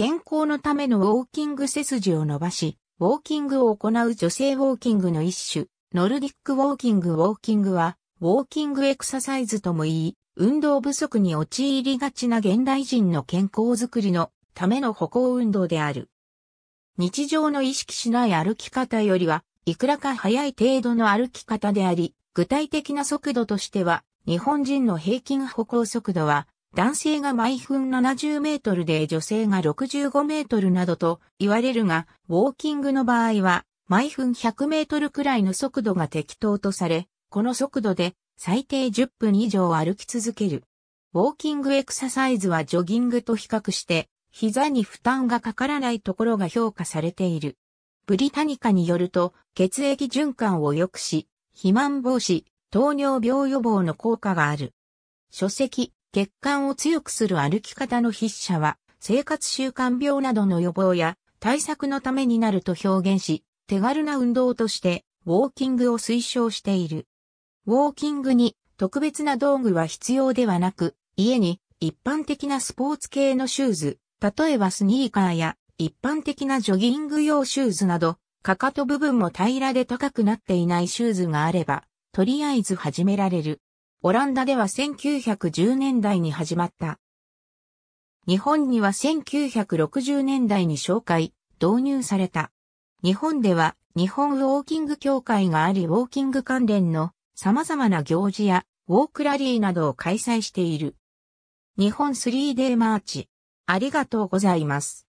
健康のためのウォーキング背筋を伸ばし、ウォーキングを行う女性ウォーキングの一種、ノルディックウォーキングウォーキングは、ウォーキングエクササイズとも言い、運動不足に陥りがちな現代人の健康づくりのための歩行運動である。日常の意識しない歩き方よりは、いくらか速い程度の歩き方であり、具体的な速度としては、日本人の平均歩行速度は男性が毎分70メートルで女性が65メートルなどと言われるが、ウォーキングの場合は、毎分100メートルくらいの速度が適当とされ、この速度で最低10分以上歩き続ける。ウォーキングエクササイズはジョギングと比較して、膝に負担がかからないところが評価されている。ブリタニカによると、血液循環を良くし、肥満防止、糖尿病予防の効果がある。書籍、血管を強くする歩き方の筆者は、生活習慣病などの予防や対策のためになると表現し、手軽な運動として、ウォーキングを推奨している。ウォーキングに特別な道具は必要ではなく、家に一般的なスポーツ系のシューズ、例えばスニーカーや一般的なジョギング用シューズなど、かかと部分も平らで高くなっていないシューズがあれば、とりあえず始められる。オランダでは1910年代に始まった。日本には1960年代に紹介、導入された。日本では日本ウォーキング協会がありウォーキング関連の様々な行事やウォークラリーなどを開催している。日本 3D マーチ。ありがとうございます。